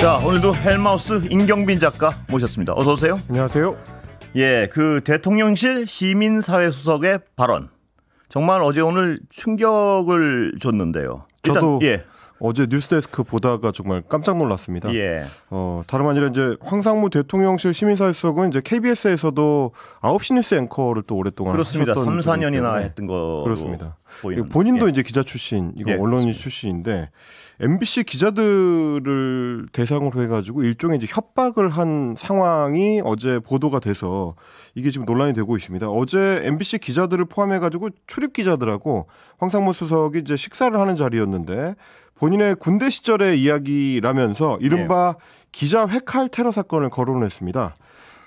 자 오늘도 헬마우스 임경빈 작가 모셨습니다. 어서 오세요. 안녕하세요. 예, 그 대통령실 시민사회수석의 발언 정말 어제 오늘 충격을 줬는데요. 일단, 저도 예. 어제 뉴스데스크 보다가 정말 깜짝 놀랐습니다. 예. 어, 다름 아니라 이제 황상무 대통령실 시민사회수석은 이제 KBS에서도 9시 뉴스 앵커를 또 오랫동안 그렇습니다. 3, 4년이나 했던 거 그렇습니다. 보이는. 본인도 예. 이제 기자 출신, 이거 예, 언론인 그렇습니다. 출신인데 MBC 기자들을 대상으로 해가지고 일종의 이제 협박을 한 상황이 어제 보도가 돼서 이게 지금 논란이 되고 있습니다. 어제 MBC 기자들을 포함해가지고 출입 기자들하고 황상무 수석이 이제 식사를 하는 자리였는데 본인의 군대 시절의 이야기라면서 이른바 네. 기자 회칼 테러 사건을 거론했습니다.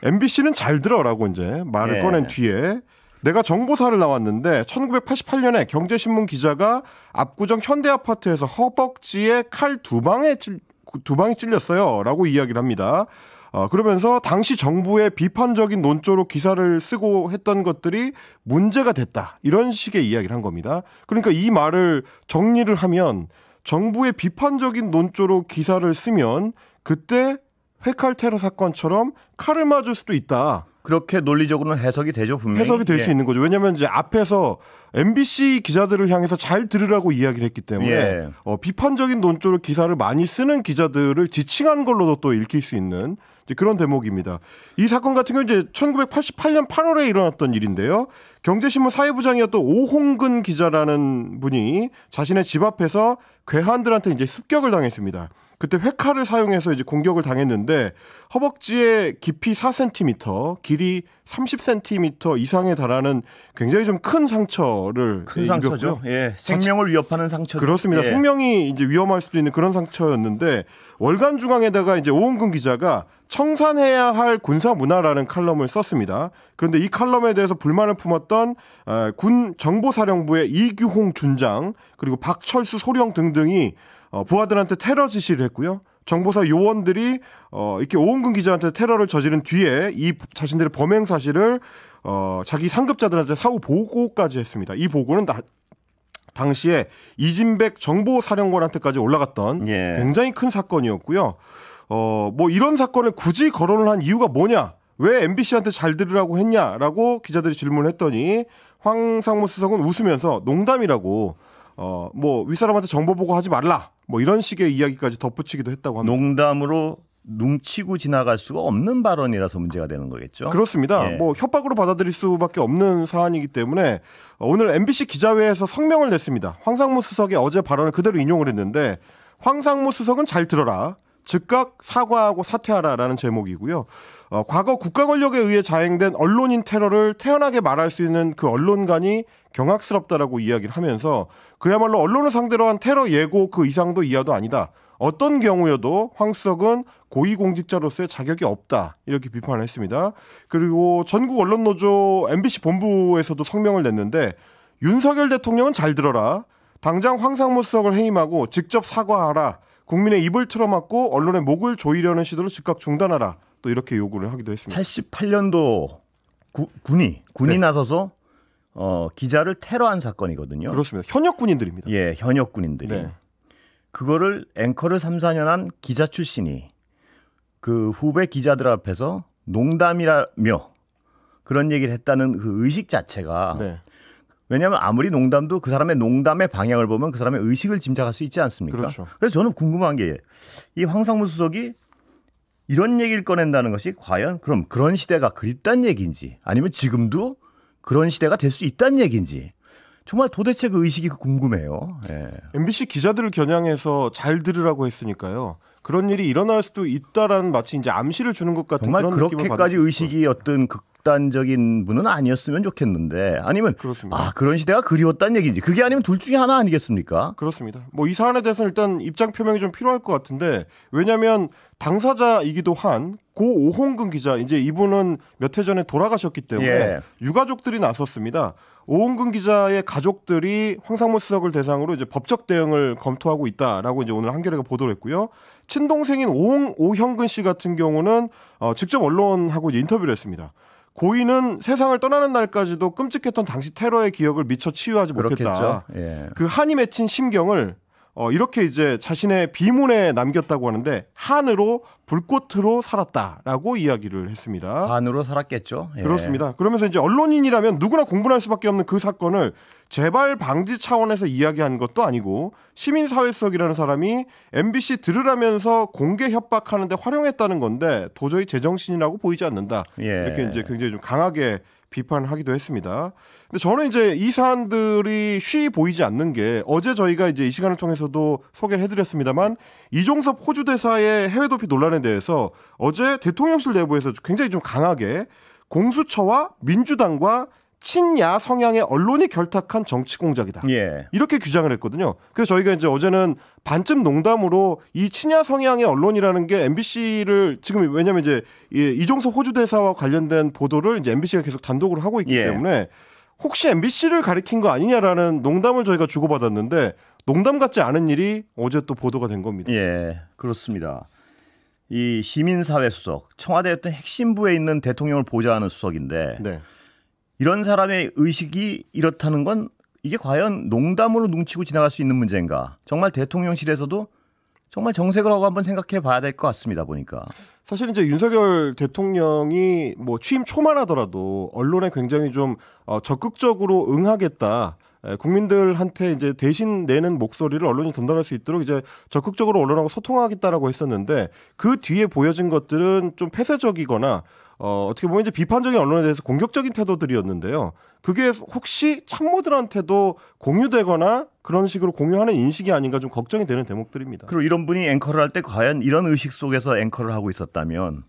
MBC는 잘 들어라고 이제 말을 네. 꺼낸 뒤에 내가 정보사를 나왔는데 1988년에 경제신문 기자가 압구정 현대아파트에서 허벅지에 칼 두 방에 찔, 두 방이 찔렸어요라고 이야기를 합니다. 어, 그러면서 당시 정부의 비판적인 논조로 기사를 쓰고 했던 것들이 문제가 됐다 이런 식의 이야기를 한 겁니다. 그러니까 이 말을 정리를 하면 정부의 비판적인 논조로 기사를 쓰면 그때 회칼 테러 사건처럼 칼을 맞을 수도 있다. 그렇게 논리적으로는 해석이 되죠 분명히. 해석이 될수 예. 있는 거죠. 왜냐하면 이제 앞에서 MBC 기자들을 향해서 잘 들으라고 이야기를 했기 때문에 예. 어, 비판적인 논조로 기사를 많이 쓰는 기자들을 지칭한 걸로도 또 읽힐 수 있는 그런 대목입니다. 이 사건 같은 경우 이제 1988년 8월에 일어났던 일인데요. 경제신문 사회부장이었던 오홍근 기자라는 분이 자신의 집 앞에서 괴한들한테 이제 습격을 당했습니다. 그때 회칼을 사용해서 이제 공격을 당했는데 허벅지에 깊이 4cm, 길이 30cm 이상에 달하는 굉장히 좀 큰 상처를 큰 상처죠. 예, 생명을 위협하는 상처. 그렇습니다. 예. 생명이 이제 위험할 수도 있는 그런 상처였는데 월간 중앙에다가 이제 오은근 기자가 청산해야 할 군사 문화라는 칼럼을 썼습니다. 그런데 이 칼럼에 대해서 불만을 품었던 아, 군 정보사령부의 이규홍 준장 그리고 박철수 소령 등등이 어, 부하들한테 테러 지시를 했고요. 정보사 요원들이 어, 이렇게 오은근 기자한테 테러를 저지른 뒤에 이 자신들의 범행 사실을 어, 자기 상급자들한테 사후 보고까지 했습니다. 이 보고는 나, 당시에 이진백 정보사령관한테까지 올라갔던 예. 굉장히 큰 사건이었고요. 어, 뭐 이런 사건을 굳이 거론을 한 이유가 뭐냐? 왜 MBC한테 잘 들으라고 했냐라고 기자들이 질문을 했더니 황상무 수석은 웃으면서 농담이라고 어, 뭐 윗사람한테 정보 보고 하지 말라. 뭐 이런 식의 이야기까지 덧붙이기도 했다고 합니다. 농담으로 눈치고 지나갈 수가 없는 발언이라서 문제가 되는 거겠죠. 그렇습니다. 예. 뭐 협박으로 받아들일 수밖에 없는 사안이기 때문에 오늘 MBC 기자회에서 성명을 냈습니다. 황상무 수석의 어제 발언을 그대로 인용을 했는데 황상무 수석은 잘 들어라. 즉각 사과하고 사퇴하라라는 제목이고요. 어, 과거 국가 권력에 의해 자행된 언론인 테러를 태연하게 말할 수 있는 그 언론관이 경악스럽다라고 이야기를 하면서 그야말로 언론을 상대로 한 테러 예고 그 이상도 이하도 아니다. 어떤 경우여도 황석은 고위공직자로서의 자격이 없다 이렇게 비판을 했습니다. 그리고 전국 언론노조 MBC 본부에서도 성명을 냈는데 윤석열 대통령은 잘 들어라. 당장 황상무 수석을 해임하고 직접 사과하라. 국민의 입을 틀어막고 언론의 목을 조이려는 시도를 즉각 중단하라. 또 이렇게 요구를 하기도 했습니다. 88년도 구, 군이 군이 네. 나서서 어, 기자를 테러한 사건이거든요. 그렇습니다. 현역 군인들입니다. 예, 현역 군인들이. 네. 그거를 앵커를 3, 4년 한 기자 출신이 그 후배 기자들 앞에서 농담이라며 그런 얘기를 했다는 그 의식 자체가 네. 왜냐하면 아무리 농담도 그 사람의 농담의 방향을 보면 그 사람의 의식을 짐작할 수 있지 않습니까? 그렇죠. 그래서 저는 궁금한 게 이 황상무 수석이 이런 얘기를 꺼낸다는 것이 과연 그럼 그런 시대가 그립단 얘기인지 아니면 지금도 그런 시대가 될 수 있다는 얘기인지 정말 도대체 그 의식이 그 궁금해요. 예. MBC 기자들을 겨냥해서 잘 들으라고 했으니까요. 그런 일이 일어날 수도 있다라는 마치 이제 암시를 주는 것 같은 정말 그렇게까지 의식이 어떤 극단적인 분은 아니었으면 좋겠는데 아니면 그렇습니다. 아 그런 시대가 그리웠다는 얘기인지 그게 아니면 둘 중에 하나 아니겠습니까? 그렇습니다. 뭐 이 사안에 대해서는 일단 입장 표명이 좀 필요할 것 같은데 왜냐하면 당사자이기도 한고 오홍근 기자 이제 이분은 몇 해 전에 돌아가셨기 때문에 예. 유가족들이 나섰습니다. 오홍근 기자의 가족들이 황상무 수석을 대상으로 이제 법적 대응을 검토하고 있다라고 이제 오늘 한겨레가 보도를 했고요. 친동생인 오홍, 오형근 씨 같은 경우는 어, 직접 언론하고 인터뷰를 했습니다. 고인은 세상을 떠나는 날까지도 끔찍했던 당시 테러의 기억을 미처 치유하지 못했다. 예. 그 한이 맺힌 심경을 어, 이렇게 이제 자신의 비문에 남겼다고 하는데 한으로 불꽃으로 살았다라고 이야기를 했습니다. 한으로 살았겠죠. 예. 그렇습니다. 그러면서 이제 언론인이라면 누구나 공분할 수밖에 없는 그 사건을 재발 방지 차원에서 이야기한 것도 아니고 시민사회석이라는 사람이 MBC 들으라면서 공개 협박하는데 활용했다는 건데 도저히 제정신이라고 보이지 않는다. 예. 이렇게 이제 굉장히 좀 강하게 비판하기도 했습니다. 근데 저는 이제 이 사안들이 쉬 보이지 않는 게 어제 저희가 이제 이 시간을 통해서도 소개를 해드렸습니다만 이종섭 호주 대사의 해외 도피 논란에 대해서 어제 대통령실 내부에서 굉장히 좀 강하게 공수처와 민주당과 친야 성향의 언론이 결탁한 정치 공작이다. 예. 이렇게 규정을 했거든요. 그래서 저희가 이제 어제는 반쯤 농담으로 이 친야 성향의 언론이라는 게 MBC를 지금 왜냐면 이제 이종석 호주 대사와 관련된 보도를 이제 MBC가 계속 단독으로 하고 있기 예. 때문에 혹시 MBC를 가리킨 거 아니냐라는 농담을 저희가 주고받았는데 농담 같지 않은 일이 어제 또 보도가 된 겁니다. 예. 그렇습니다. 이 시민사회 수석, 청와대였던 핵심부에 있는 대통령을 보좌하는 수석인데 네. 이런 사람의 의식이 이렇다는 건 이게 과연 농담으로 뭉치고 지나갈 수 있는 문제인가? 정말 대통령실에서도 정말 정색을 하고 한번 생각해 봐야 될 것 같습니다 보니까 사실 이제 윤석열 대통령이 뭐 취임 초만 하더라도 언론에 굉장히 좀 어, 적극적으로 응하겠다 국민들한테 이제 대신 내는 목소리를 언론이 전달할 수 있도록 이제 적극적으로 언론하고 소통하겠다라고 했었는데 그 뒤에 보여진 것들은 좀 폐쇄적이거나 어, 어떻게 보면 이제 비판적인 언론에 대해서 공격적인 태도들이었는데요. 그게 혹시 참모들한테도 공유되거나 그런 식으로 공유하는 인식이 아닌가 좀 걱정이 되는 대목들입니다. 그리고 이런 분이 앵커를 할 때 과연 이런 의식 속에서 앵커를 하고 있었다면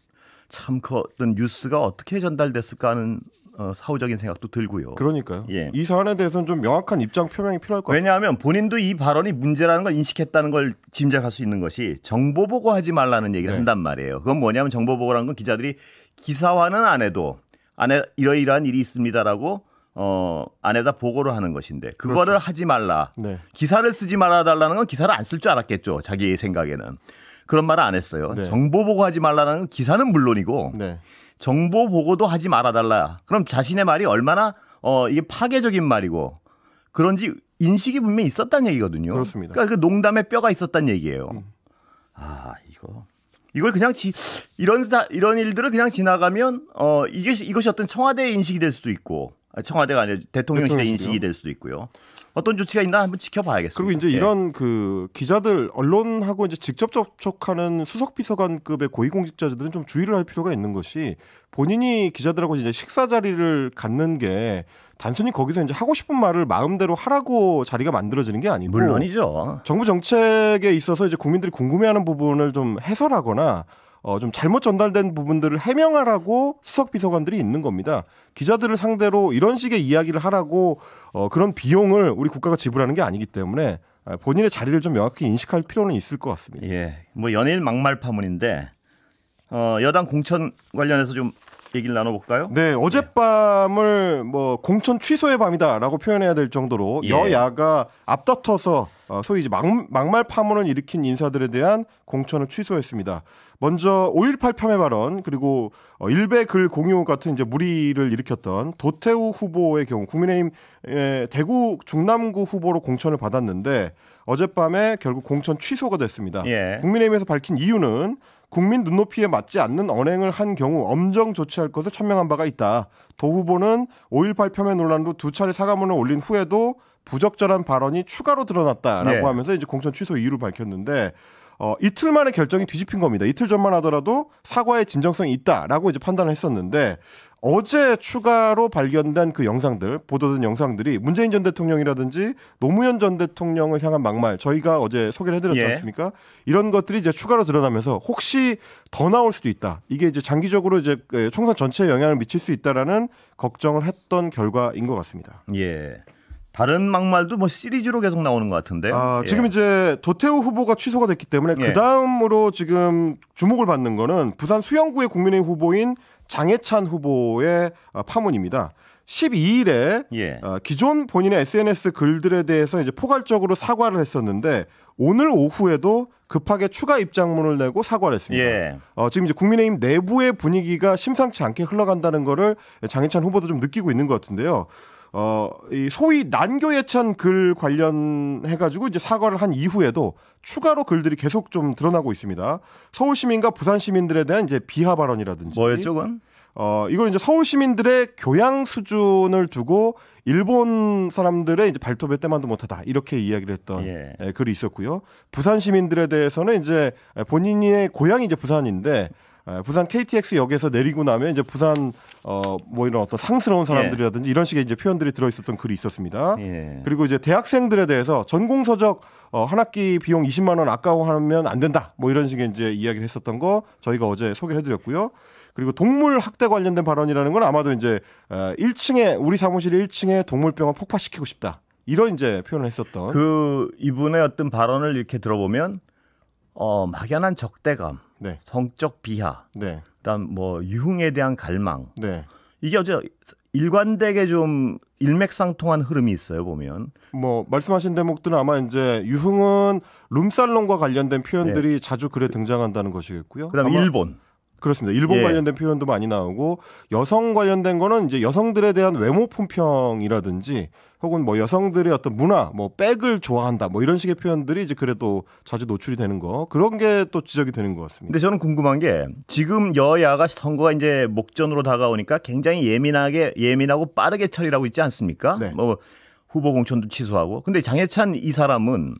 참 그 어떤 뉴스가 어떻게 전달됐을까 하는 어, 사후적인 생각도 들고요. 그러니까요. 예. 이 사안에 대해서는 좀 명확한 입장 표명이 필요할 것 같아요. 왜냐하면 본인도 이 발언이 문제라는 걸 인식했다는 걸 짐작할 수 있는 것이 정보 보고하지 말라는 얘기를 네. 한단 말이에요. 그건 뭐냐면 정보 보고라는 건 기자들이 기사화는 안 해도 안에 이러이러한 일이 있습니다라고 어, 안에다 보고를 하는 것인데 그거를 그렇죠. 하지 말라. 네. 기사를 쓰지 말아 달라는 건 기사를 안 쓸 줄 알았겠죠. 자기 생각에는. 그런 말을 안 했어요. 네. 정보 보고하지 말라는 기사는 물론이고 네. 정보 보고도 하지 말아달라. 그럼 자신의 말이 얼마나 어 이게 파괴적인 말이고 그런지 인식이 분명히 있었단 얘기거든요. 그렇습니다. 그러니까 그 농담의 뼈가 있었단 얘기예요. 음. 아 이거 이걸 그냥 지, 이런 사, 이런 일들을 그냥 지나가면 어 이게 이것이 어떤 청와대의 인식이 될 수도 있고 아, 청와대가 아니라 대통령실의 인식이 될 수도 있고요. 어떤 조치가 있나 한번 지켜봐야겠습니다. 그리고 이제 예. 이런 그 기자들 언론하고 이제 직접 접촉하는 수석 비서관급의 고위공직자들은 좀 주의를 할 필요가 있는 것이 본인이 기자들하고 이제 식사 자리를 갖는 게 단순히 거기서 이제 하고 싶은 말을 마음대로 하라고 자리가 만들어지는 게 아니고 물론이죠. 정부 정책에 있어서 이제 국민들이 궁금해하는 부분을 좀 해설하거나 어, 좀 잘못 전달된 부분들을 해명하라고 수석 비서관들이 있는 겁니다. 기자들을 상대로 이런 식의 이야기를 하라고 어, 그런 비용을 우리 국가가 지불하는 게 아니기 때문에 아, 본인의 자리를 좀 명확히 인식할 필요는 있을 것 같습니다. 예, 뭐 연일 막말 파문인데 어, 여당 공천 관련해서 좀 얘기를 나눠볼까요? 네, 예. 어젯밤을 뭐 공천 취소의 밤이다라고 표현해야 될 정도로 예. 여야가 앞다퉈서 어, 소위 이제 막, 막말 파문을 일으킨 인사들에 대한 공천을 취소했습니다. 먼저 5.18 폄훼 발언 그리고 어, 일베 글 공유 같은 이제 무리를 일으켰던 도태우 후보의 경우 국민의힘 대구 중남구 후보로 공천을 받았는데 어젯밤에 결국 공천 취소가 됐습니다. 예. 국민의힘에서 밝힌 이유는 국민 눈높이에 맞지 않는 언행을 한 경우 엄정 조치할 것을 천명한 바가 있다. 도 후보는 5.18 폄훼 논란으로 두 차례 사과문을 올린 후에도 부적절한 발언이 추가로 드러났다라고 예. 하면서 이제 공천 취소 이유를 밝혔는데 어, 이틀 만에 결정이 뒤집힌 겁니다. 이틀 전만 하더라도 사과의 진정성이 있다라고 이제 판단을 했었는데 어제 추가로 발견된 그 영상들, 보도된 영상들이 문재인 전 대통령이라든지 노무현 전 대통령을 향한 막말, 저희가 어제 소개를 해드렸지 예. 않습니까? 이런 것들이 이제 추가로 드러나면서 혹시 더 나올 수도 있다. 이게 이제 장기적으로 이제 그 총선 전체에 영향을 미칠 수 있다라는 걱정을 했던 결과인 것 같습니다. 예. 다른 막말도 뭐 시리즈로 계속 나오는 것 같은데. 아, 예. 지금 예. 이제 도태우 후보가 취소가 됐기 때문에 예. 그 다음으로 지금 주목을 받는 거는 부산 수영구의 국민의 후보인 장해찬 후보의 아, 파문입니다. 12일에 예. 아, 기존 본인의 SNS 글들에 대해서 이제 포괄적으로 사과를 했었는데 오늘 오후에도 급하게 추가 입장문을 내고 사과를 했습니다. 예. 어, 지금 이제 국민의힘 내부의 분위기가 심상치 않게 흘러간다는 거를 장해찬 후보도 좀 느끼고 있는 것 같은데요. 어, 이 소위 난교에 찬 글 관련해가지고 이제 사과를 한 이후에도 추가로 글들이 계속 좀 드러나고 있습니다. 서울 시민과 부산 시민들에 대한 이제 비하 발언이라든지. 뭐였죠, 건? 어, 이걸 이제 서울 시민들의 교양 수준을 두고 일본 사람들의 이제 발톱에 때만도 못하다 이렇게 이야기를 했던 예. 예 글이 있었고요. 부산 시민들에 대해서는 이제 본인의 고향이 이제 부산인데 예, 부산 KTX 역에서 내리고 나면 이제 부산 어 뭐 이런 어떤 상스러운 사람들이라든지 예. 이런 식의 이제 표현들이 들어 있었던 글이 있었습니다. 예. 그리고 이제 대학생들에 대해서 전공 서적 어, 한 학기 비용 20만 원 아까워하면 안 된다. 뭐 이런 식의 이제 이야기를 했었던 거 저희가 어제 소개 해드렸고요. 그리고 동물 학대 관련된 발언이라는 건 아마도 이제 1층에 어, 우리 사무실 1층에 동물병원 폭파시키고 싶다. 이런 이제 표현을 했었던 그 이분의 어떤 발언을 이렇게 들어보면 어 막연한 적대감 네. 성적 비하, 네. 그다음 뭐 유흥에 대한 갈망. 네. 이게 어제 일관되게 좀 일맥상통한 흐름이 있어요 보면. 뭐 말씀하신 대목들은 아마 이제 유흥은 룸살롱과 관련된 표현들이 네. 자주 글에 등장한다는 것이겠고요. 그다음 일본. 그렇습니다. 일본 예. 관련된 표현도 많이 나오고 여성 관련된 거는 이제 여성들에 대한 외모 품평이라든지 혹은 뭐 여성들의 어떤 문화, 뭐 백을 좋아한다, 뭐 이런 식의 표현들이 이제 그래도 자주 노출이 되는 거 그런 게 또 지적이 되는 것 같습니다. 근데 저는 궁금한 게 지금 여야가 선거가 이제 목전으로 다가오니까 굉장히 예민하게 예민하고 빠르게 처리라고 있지 않습니까? 네. 뭐 후보 공천도 취소하고 근데 장해찬 이 사람은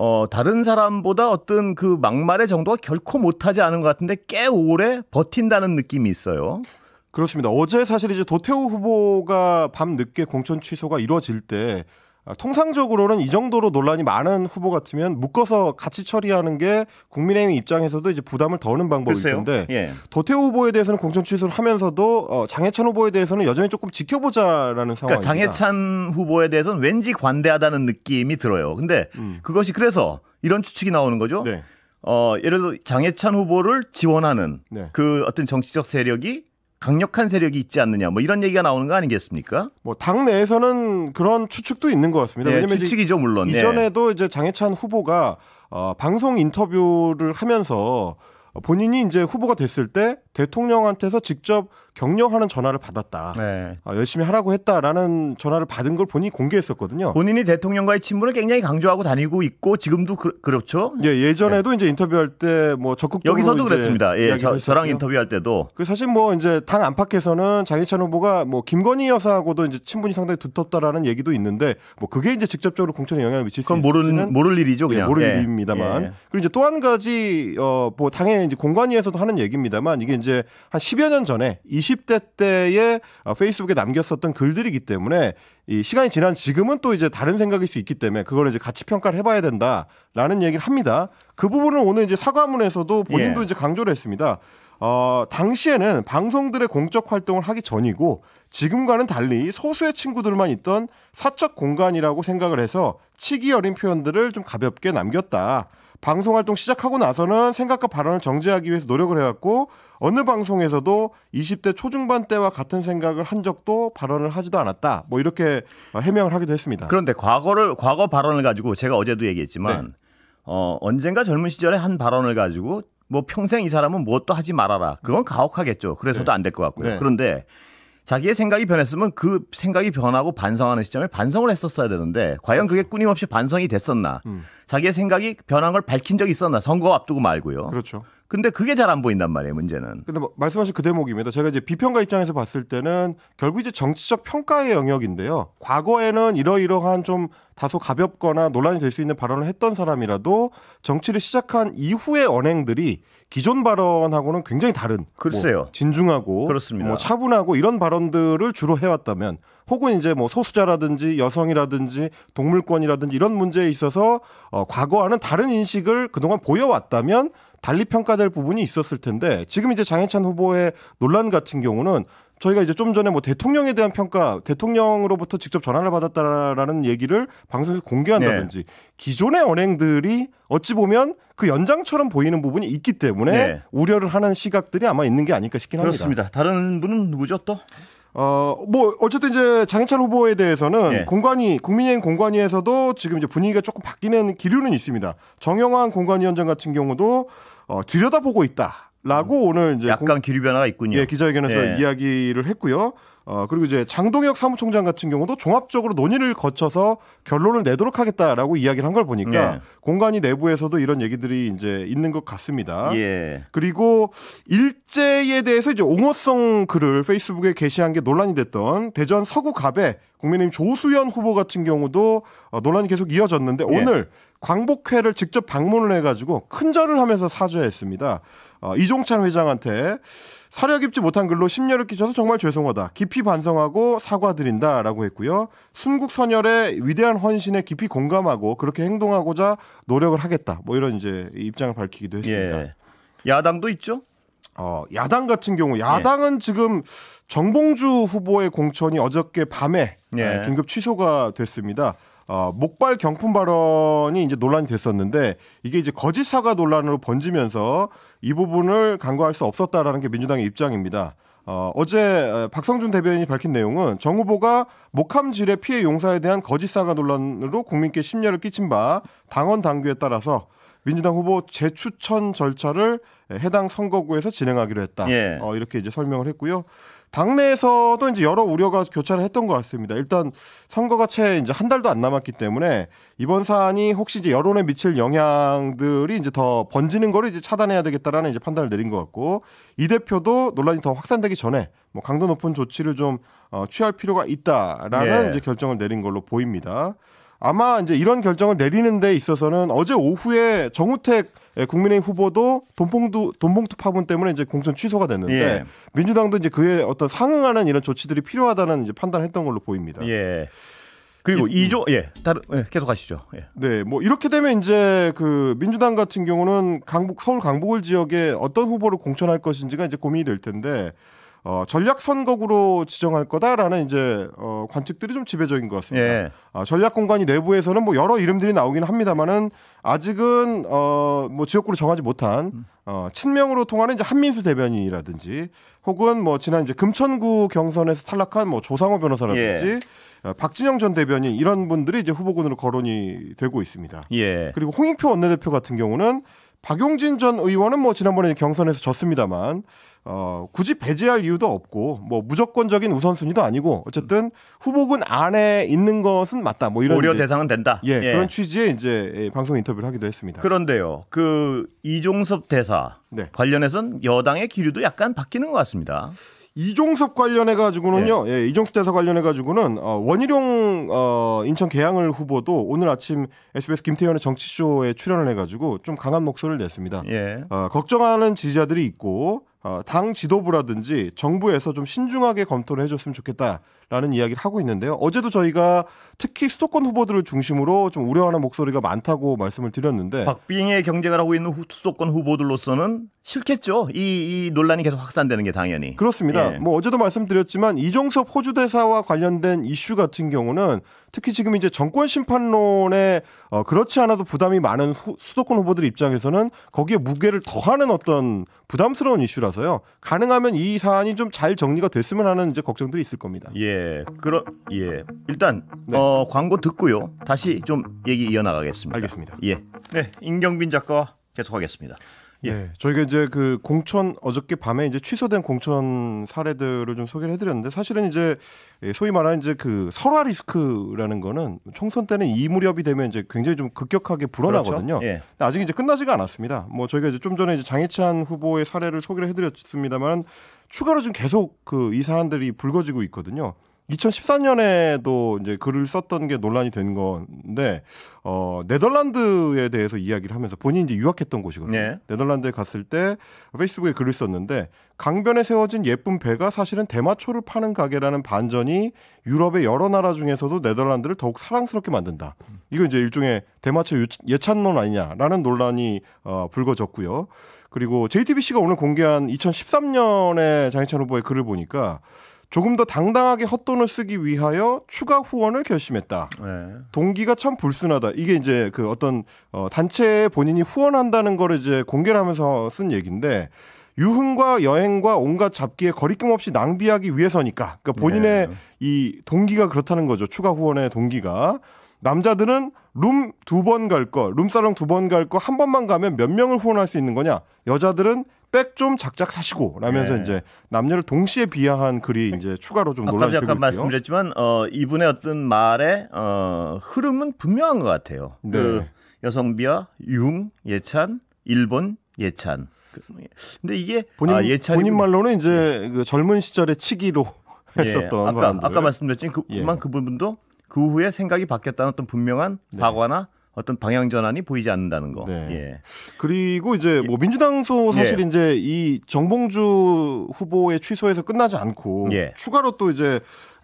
어, 다른 사람보다 어떤 그 막말의 정도가 결코 못하지 않은 것 같은데 꽤 오래 버틴다는 느낌이 있어요. 그렇습니다. 어제 사실 이제 도태우 후보가 밤 늦게 공천 취소가 이루어질 때 아, 통상적으로는 이 정도로 논란이 많은 후보 같으면 묶어서 같이 처리하는 게 국민의힘 입장에서도 이제 부담을 더는 방법일 텐데 예. 도태우 후보에 대해서는 공천 취소를 하면서도 어, 장해찬 후보에 대해서는 여전히 조금 지켜보자라는 그러니까 상황입니다. 그러니까 장해찬 후보에 대해서는 왠지 관대하다는 느낌이 들어요. 근데 음. 그것이 그래서 이런 추측이 나오는 거죠. 네. 어, 예를 들어 장해찬 후보를 지원하는 네. 그 어떤 정치적 세력이 강력한 세력이 있지 않느냐 뭐 이런 얘기가 나오는 거 아니겠습니까? 뭐당 내에서는 그런 추측도 있는 것 같습니다. 네, 왜냐면 추측이죠 물론. 네. 이전에도 이제 장해찬 후보가 어, 방송 인터뷰를 하면서 본인이 이제 후보가 됐을 때 대통령한테서 직접 격려하는 전화를 받았다. 네. 아, 열심히 하라고 했다라는 전화를 받은 걸 본인이 공개했었거든요. 본인이 대통령과의 친분을 굉장히 강조하고 다니고 있고 지금도 그, 렇죠 예, 예전에도 네. 이제 인터뷰할 때 뭐 적극적으로 여기서도 그랬습니다. 예, 저, 저랑 인터뷰할 때도. 그 사실 뭐 이제 당 안팎에서는 장희찬 후보가 뭐 김건희 여사하고도 이제 친분이 상당히 두텁다라는 얘기도 있는데 뭐 그게 이제 직접적으로 공천에 영향을 미칠 수있 그건 모르는 있을지는? 모를 일이죠, 그냥. 예, 모를 예. 일입니다만. 예. 그리고 이제 또 한 가지 어 뭐 당의 이제 공관위에서도 하는 얘기입니다만 이게 이제 이제 한 10여 년 전에 20대 때에 어, 페이스북에 남겼었던 글들이기 때문에 이 시간이 지난 지금은 또 이제 다른 생각일 수 있기 때문에 그걸 이제 같이 평가를 해봐야 된다라는 얘기를 합니다. 그 부분을 오늘 이제 사과문에서도 본인도 예. 이제 강조를 했습니다. 어, 당시에는 방송들의 공적 활동을 하기 전이고 지금과는 달리 소수의 친구들만 있던 사적 공간이라고 생각을 해서 치기 어린 표현들을 좀 가볍게 남겼다. 방송 활동 시작하고 나서는 생각과 발언을 정지하기 위해서 노력을 해왔고 어느 방송에서도 20대 초중반 때와 같은 생각을 한 적도 발언을 하지도 않았다. 뭐 이렇게 해명을 하기도 했습니다. 그런데 과거를 과거 발언을 가지고 제가 어제도 얘기했지만 네. 어, 언젠가 젊은 시절에 한 발언을 가지고 뭐 평생 이 사람은 뭣도 하지 말아라. 그건 가혹하겠죠. 그래서도 네. 안될 것 같고요. 네. 그런데 자기의 생각이 변했으면 그 생각이 변하고 반성하는 시점에 반성을 했었어야 되는데 과연 그게 끊임없이 반성이 됐었나? 음. 자기의 생각이 변한 걸 밝힌 적이 있었나? 선거 앞두고 말고요. 그렇죠. 근데 그게 잘 안 보인단 말이에요, 문제는. 근데 뭐 말씀하신 그 대목입니다. 제가 이제 비평가 입장에서 봤을 때는 결국 이제 정치적 평가의 영역인데요. 과거에는 이러이러한 좀 다소 가볍거나 논란이 될 수 있는 발언을 했던 사람이라도 정치를 시작한 이후의 언행들이 기존 발언하고는 굉장히 다른 뭐 글쎄요. 뭐 진중하고 그렇습니다. 뭐 차분하고 이런 발언들을 주로 해왔다면 혹은 이제 뭐 소수자라든지 여성이라든지 동물권이라든지 이런 문제에 있어서 어, 과거와는 다른 인식을 그동안 보여왔다면 달리 평가될 부분이 있었을 텐데 지금 이제 장해찬 후보의 논란 같은 경우는 저희가 이제 좀 전에 뭐 대통령에 대한 평가, 대통령으로부터 직접 전화를 받았다라는 얘기를 방송에서 공개한다든지 네. 기존의 언행들이 어찌 보면 그 연장처럼 보이는 부분이 있기 때문에 네. 우려를 하는 시각들이 아마 있는 게 아닐까 싶긴 그렇습니다. 합니다. 그렇습니다. 다른 분은 누구죠 또? 어뭐 어쨌든 이제 장해찬 후보에 대해서는 예. 공관이 국민의힘 공관위에서도 지금 이제 분위기가 조금 바뀌는 기류는 있습니다. 정영환 공관위원장 같은 경우도 어, 들여다보고 있다. 라고 음. 오늘 이제 약간 공, 기류 변화가 있군요. 예, 기자회견에서 예. 이야기를 했고요. 어, 그리고 이제 장동혁 사무총장 같은 경우도 종합적으로 논의를 거쳐서 결론을 내도록 하겠다라고 이야기를 한 걸 보니까 네. 공간이 내부에서도 이런 얘기들이 이제 있는 것 같습니다. 예. 그리고 일제에 대해서 이제 옹호성 글을 페이스북에 게시한 게 논란이 됐던 대전 서구갑에 국민의힘 조수연 후보 같은 경우도 어, 논란이 계속 이어졌는데 예. 오늘 광복회를 직접 방문을 해가지고 큰절을 하면서 사죄했습니다. 어, 이종찬 회장한테 사려 깊지 못한 글로 심려를 끼쳐서 정말 죄송하다. 깊이 반성하고 사과드린다. 라고 했고요. 순국 선열의 위대한 헌신에 깊이 공감하고 그렇게 행동하고자 노력을 하겠다. 뭐 이런 이제 입장을 밝히기도 했습니다. 예. 야당도 있죠? 어, 야당 같은 경우 야당은 예. 지금 정봉주 후보의 공천이 어저께 밤에 예. 예. 긴급 취소가 됐습니다. 어, 목발 경품 발언이 이제 논란이 됐었는데 이게 이제 거짓 사과 논란으로 번지면서 이 부분을 간과할수 없었다라는 게 민주당의 입장입니다. 어, 어제 어, 박성준 대변인이 밝힌 내용은 정 후보가 목함질의 피해 용사에 대한 거짓 사과 논란으로 국민께 심려를 끼친 바 당원 당규에 따라서 민주당 후보 재추천 절차를 해당 선거구에서 진행하기로 했다. 예. 어, 이렇게 이제 설명을 했고요. 당내에서도 이제 여러 우려가 교차를 했던 것 같습니다. 일단 선거가 채 이제 한 달도 안 남았기 때문에 이번 사안이 혹시 이제 여론에 미칠 영향들이 이제 더 번지는 거를 이제 차단해야 되겠다라는 이제 판단을 내린 것 같고 이 대표도 논란이 더 확산되기 전에 뭐 강도 높은 조치를 좀 어, 취할 필요가 있다라는 예. 이제 결정을 내린 걸로 보입니다. 아마 이제 이런 결정을 내리는 데 있어서는 어제 오후에 정우택 예, 국민의힘 후보도 돈봉투 돈봉투 파문 때문에 이제 공천 취소가 됐는데 예. 민주당도 이제 그에 어떤 상응하는 이런 조치들이 필요하다는 이제 판단했던 걸로 보입니다. 예. 그리고 이조 예, 다른 예, 계속 하시죠. 예. 네, 뭐 이렇게 되면 이제 그 민주당 같은 경우는 강북 서울 강북을 지역에 어떤 후보를 공천할 것인지가 이제 고민이 될 텐데 어, 전략 선거구로 지정할 거다라는 이제 어, 관측들이 좀 지배적인 것 같습니다. 예. 아, 전략 공간이 내부에서는 뭐 여러 이름들이 나오긴 합니다만은 아직은 어, 뭐지역구를 정하지 못한 음. 어, 친명으로 통하는 이제 한민수 대변인이라든지 혹은 뭐 지난 이제 금천구 경선에서 탈락한 뭐 조상호 변호사라든지 예. 박진영 전 대변인 이런 분들이 이제 후보군으로 거론이 되고 있습니다. 예. 그리고 홍익표 원내대표 같은 경우는 박용진 전 의원은 뭐 지난번에 경선에서 졌습니다만 어, 굳이 배제할 이유도 없고 뭐 무조건적인 우선순위도 아니고 어쨌든 후보군 안에 있는 것은 맞다. 뭐 이런 고려 대상은 된다. 예, 예. 그런 취지의 이제 예, 방송 인터뷰를 하기도 했습니다. 그런데요. 그 이종섭 대사 네. 관련해선 여당의 기류도 약간 바뀌는 것 같습니다. 이종섭 관련해 가지고는요. 예. 예, 이종섭 대사 관련해 가지고는 어, 원희룡 어, 인천 계양을 후보도 오늘 아침 SBS 김태현의 정치쇼에 출연을 해 가지고 좀 강한 목소리를 냈습니다. 예. 어, 걱정하는 지지자들이 있고 어, 당 지도부라든지 정부에서 좀 신중하게 검토를 해줬으면 좋겠다. 라는 이야기를 하고 있는데요. 어제도 저희가 특히 수도권 후보들을 중심으로 좀 우려하는 목소리가 많다고 말씀을 드렸는데 박빙의 경쟁을 하고 있는 수도권 후보들로서는 싫겠죠. 이, 이 논란이 계속 확산되는 게 당연히 그렇습니다. 예. 뭐 어제도 말씀드렸지만 이종섭 호주 대사와 관련된 이슈 같은 경우는 특히 지금 이제 정권 심판론에 어, 그렇지 않아도 부담이 많은 후, 수도권 후보들 입장에서는 거기에 무게를 더하는 어떤 부담스러운 이슈라서요. 가능하면 이 사안이 좀 잘 정리가 됐으면 하는 이제 걱정들이 있을 겁니다. 예. 예, 그럼 예. 일단 네. 어, 광고 듣고요. 다시 좀 얘기 이어나가겠습니다. 알겠습니다. 예. 네, 임경빈 작가 계속하겠습니다. 예. 네, 저희가 이제 그 공천 어저께 밤에 이제 취소된 공천 사례들을 좀 소개를 해드렸는데 사실은 이제 예, 소위 말하는 이제 그 설화 리스크라는 거는 총선 때는 이 무렵이 되면 이제 굉장히 좀 급격하게 불어나거든요. 그렇죠? 예. 아직 이제 끝나지가 않았습니다. 뭐 저희가 이제 좀 전에 이제 장해찬 후보의 사례를 소개를 해드렸습니다만 추가로 지금 계속 그이 사안들이 불거지고 있거든요. 2014년에도 이제 글을 썼던 게 논란이 된 건데 어 네덜란드에 대해서 이야기를 하면서 본인이 이제 유학했던 곳이거든요. 네. 덜란드에 갔을 때 페이스북에 글을 썼는데 강변에 세워진 예쁜 배가 사실은 대마초를 파는 가게라는 반전이 유럽의 여러 나라 중에서도 네덜란드를 더욱 사랑스럽게 만든다. 이거 이제 일종의 대마초 예찬론 아니냐라는 논란이 어 불거졌고요. 그리고 JTBC가 오늘 공개한 2013년에 장희찬 후보의 글을 보니까 조금 더 당당하게 헛돈을 쓰기 위하여 추가 후원을 결심했다. 네. 동기가 참 불순하다. 이게 이제 그 어떤 어, 단체에 본인이 후원한다는 거를 이제 공개를 하면서 쓴 얘기인데 유흥과 여행과 온갖 잡기에 거리낌 없이 낭비하기 위해서니까. 그러니까 본인의 네. 이 동기가 그렇다는 거죠. 추가 후원의 동기가. 남자들은 룸 두 번 갈 거, 룸사롱 두 번 갈 거 한 번만 가면 몇 명을 후원할 수 있는 거냐? 여자들은 백좀 작작 사시고 라면서 네. 이제 남녀를 동시에 비하한 글이 이제 추가로 좀 논란이 되고 잠깐 말씀드렸지만 어, 이분의 어떤 말의 어, 흐름은 분명한 것 같아요. 네. 그 여성비하, 융, 예찬, 일본, 예찬. 그, 근데 이게 본인, 아, 예찬이 본인 뭐 말로는 이제 네. 그 젊은 시절의 치기로 예, 했었던 아까, 아까 말씀드렸지만 그만 예. 그분도 그 후에 생각이 바뀌었다는 어떤 분명한 네. 과거나 어떤 방향 전환이 보이지 않는다는 거. 네. 예. 그리고 이제 뭐 민주당소 사실 예. 이제 이 정봉주 후보의 취소에서 끝나지 않고 예. 추가로 또 이제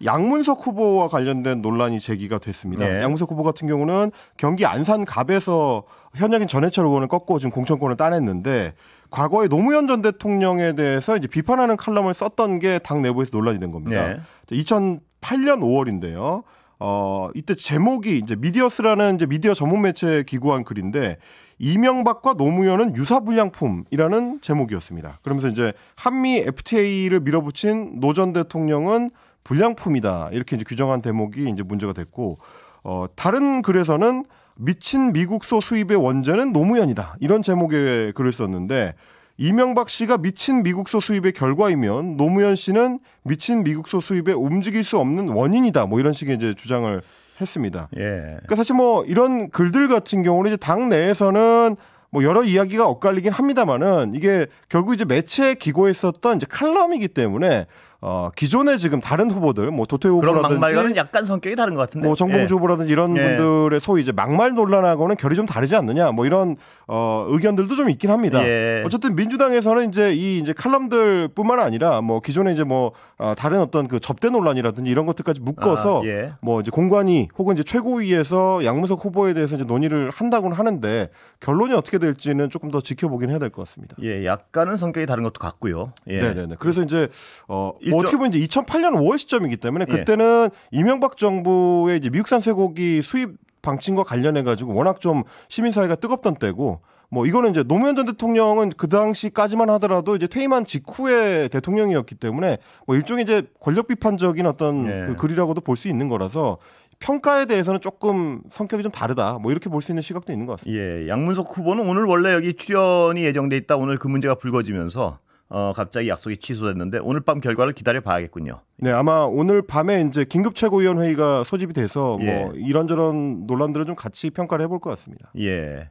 양문석 후보와 관련된 논란이 제기가 됐습니다. 예. 양문석 후보 같은 경우는 경기 안산갑에서 현역인 전해철 후보는 꺾고 지금 공천권을 따냈는데 과거에 노무현 전 대통령에 대해서 이제 비판하는 칼럼을 썼던 게 당 내부에서 논란이 된 겁니다. 2008년 5월인데요. 어, 이때 제목이 이제 미디어스라는 이제 미디어 전문 매체에 기고한 글인데 이명박과 노무현은 유사 불량품이라는 제목이었습니다. 그러면서 이제 한미 FTA를 밀어붙인 노 전 대통령은 불량품이다 이렇게 이제 규정한 대목이 이제 문제가 됐고 어, 다른 글에서는 미친 미국소 수입의 원죄는 노무현이다 이런 제목의 글을 썼는데 이명박 씨가 미친 미국소 수입의 결과이면 노무현 씨는 미친 미국소 수입에 움직일 수 없는 원인이다. 뭐 이런 식의 이제 주장을 했습니다. 예. 그러니까 사실 뭐 이런 글들 같은 경우는 이제 당 내에서는 뭐 여러 이야기가 엇갈리긴 합니다만은 이게 결국 이제 매체에 기고했었던 이제 칼럼이기 때문에 어, 기존에 지금 다른 후보들 뭐 도태 후보라든지 막말과는 약간 성격이 다른 것 같은데 뭐 정봉주 후보라든지 이런 예. 예. 분들의 소위 이제 막말 논란하고는 결이 좀 다르지 않느냐 뭐 이런 어, 의견들도 좀 있긴 합니다. 예. 어쨌든 민주당에서는 이제 이 이제 칼럼들뿐만 아니라 뭐 기존에 이제 뭐 어, 다른 어떤 그 접대 논란이라든지 이런 것들까지 묶어서 아, 예. 뭐 이제 공관위 혹은 이제 최고위에서 양문석 후보에 대해서 이제 논의를 한다고는 하는데 결론이 어떻게 될지는 조금 더 지켜보긴 해야 될 것 같습니다. 예, 약간은 성격이 다른 것도 같고요. 예. 네네네. 그래서 이제 어, 뭐 어떻게 그렇죠. 보면 이제 2008년 5월 시점이기 때문에 예. 그때는 예. 이명박 정부의 이제 미국산 쇠고기 수입 방침과 관련해 가지고 워낙 좀 시민 사회가 뜨겁던 때고 뭐 이거는 이제 노무현 전 대통령은 그 당시까지만 하더라도 이제 퇴임한 직후에 대통령이었기 때문에 뭐 일종의 이제 권력 비판적인 어떤 예. 그 글이라고도 볼 수 있는 거라서 평가에 대해서는 조금 성격이 좀 다르다. 뭐 이렇게 볼 수 있는 시각도 있는 것 같습니다. 예, 양문석 후보는 오늘 원래 여기 출연이 예정돼 있다. 오늘 그 문제가 불거지면서 어, 갑자기 약속이 취소됐는데 오늘 밤 결과를 기다려 봐야겠군요. 네, 아마 오늘 밤에 이제 긴급 최고위원 회의가 소집이 돼서 뭐 예. 뭐 이런저런 논란들을 좀 같이 평가를 해볼 것 같습니다. 예.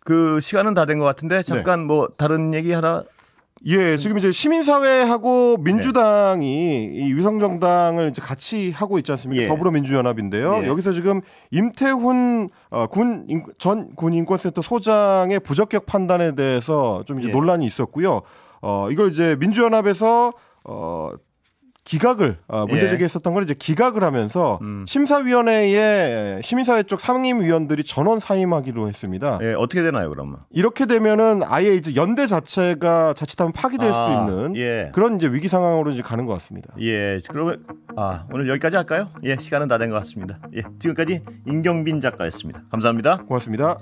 그 시간은 다 된 것 같은데 네. 잠깐 네. 뭐 다른 얘기 하나 예, 지금 이제 시민사회하고 민주당이 네. 이 위성정당을 이제 같이 하고 있지 않습니까? 예. 더불어민주연합인데요. 예. 여기서 지금 임태훈 어, 군전 군인권센터 소장의 부적격 판단에 대해서 좀 이제 예. 논란이 있었고요. 어, 이걸 이제 민주연합에서 어, 기각을 어, 문제 예. 제기했었던 걸 이제 기각을 하면서 음. 심사위원회에 시민사회 쪽 상임위원들이 전원 사임하기로 했습니다. 예, 어떻게 되나요, 그러면? 이렇게 되면은 아예 이제 연대 자체가 자칫하면 파기될 아, 수도 있는 예. 그런 이제 위기 상황으로 이제 가는 것 같습니다. 예, 그러면 아 오늘 여기까지 할까요? 예, 시간은 다 된 것 같습니다. 예, 지금까지 임경빈 작가였습니다. 감사합니다. 고맙습니다.